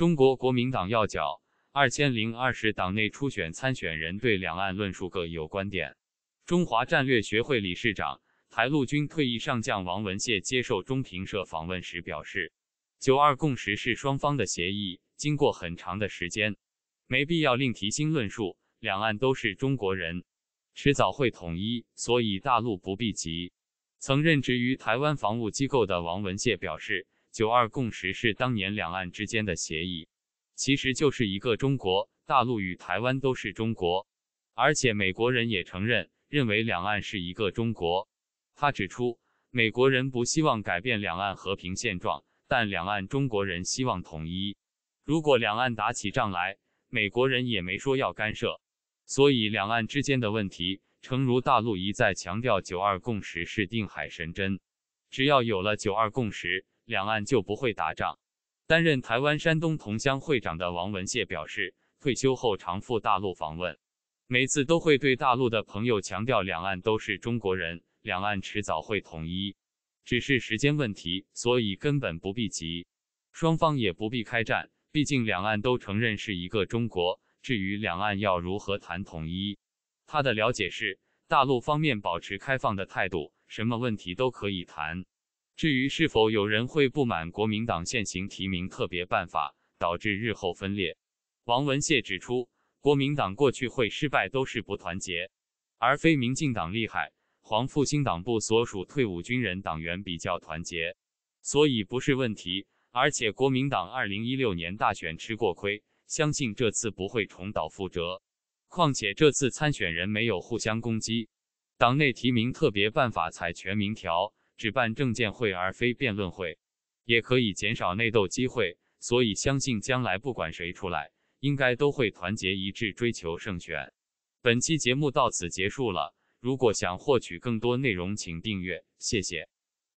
中国国民党要角二千零二十党内初选参选人对两岸论述各有观点。中华战略学会理事长、台陆军退役上将王文谢接受中评社访问时表示：“九二共识是双方的协议，经过很长的时间，没必要另提新论述。两岸都是中国人，迟早会统一，所以大陆不必急。”曾任职于台湾防务机构的王文谢表示。九二共识是当年两岸之间的协议，其实就是一个中国，大陆与台湾都是中国，而且美国人也承认，认为两岸是一个中国。他指出，美国人不希望改变两岸和平现状，但两岸中国人希望统一。如果两岸打起仗来，美国人也没说要干涉。所以，两岸之间的问题，诚如大陆一再强调，九二共识是定海神针，只要有了九二共识。两岸就不会打仗。担任台湾山东同乡会长的王文谢表示，退休后常赴大陆访问，每次都会对大陆的朋友强调，两岸都是中国人，两岸迟早会统一，只是时间问题，所以根本不必急，双方也不必开战。毕竟两岸都承认是一个中国。至于两岸要如何谈统一，他的了解是，大陆方面保持开放的态度，什么问题都可以谈。至于是否有人会不满国民党现行提名特别办法导致日后分裂，王文谢指出，国民党过去会失败都是不团结，而非民进党厉害。黄复兴党部所属退伍军人党员比较团结，所以不是问题。而且国民党2016年大选吃过亏，相信这次不会重蹈覆辙。况且这次参选人没有互相攻击，党内提名特别办法采全民调。只办证监会而非辩论会，也可以减少内斗机会。所以相信将来不管谁出来，应该都会团结一致，追求胜选。本期节目到此结束了。如果想获取更多内容，请订阅。谢谢。